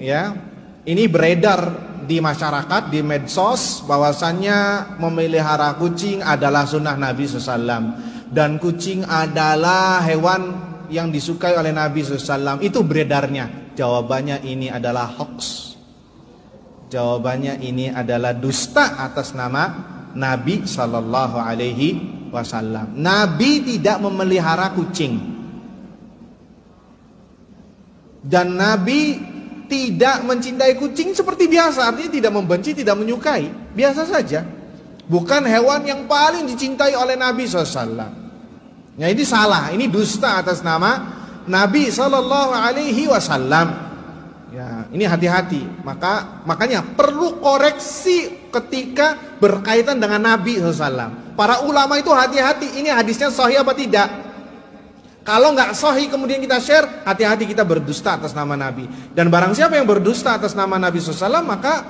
ya ini beredar di masyarakat di medsos bahwasannya memelihara kucing adalah sunnah Nabi SAW dan kucing adalah hewan yang disukai oleh Nabi SAW itu beredarnya jawabannya ini adalah hoax jawabannya ini adalah dusta atas nama Nabi Shallallahu Alaihi Wasallam Nabi tidak memelihara kucing dan Nabi tidak mencintai kucing seperti biasa, artinya tidak membenci, tidak menyukai, biasa saja. Bukan hewan yang paling dicintai oleh Nabi SAW. Ya ini salah, ini dusta atas nama Nabi Shallallahu Alaihi Wasallam. Ya, ini hati-hati. Maka makanya perlu koreksi ketika berkaitan dengan Nabi SAW. Para ulama itu hati-hati. Ini hadisnya sahih apa tidak? Kalau nggak sahih kemudian kita share, hati-hati kita berdusta atas nama Nabi. Dan barang siapa yang berdusta atas nama Nabi SAW, maka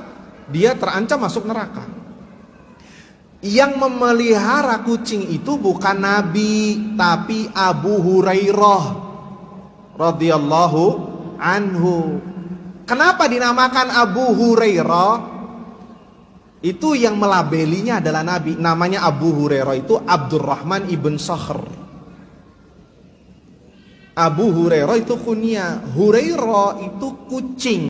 dia terancam masuk neraka. Yang memelihara kucing itu bukan Nabi, tapi Abu Hurairah radhiyallahu anhu. Kenapa dinamakan Abu Hurairah? Itu yang melabelinya adalah Nabi. Namanya Abu Hurairah itu Abdurrahman ibn Sakhr Abu Hurairah itu kunya Hurairah itu kucing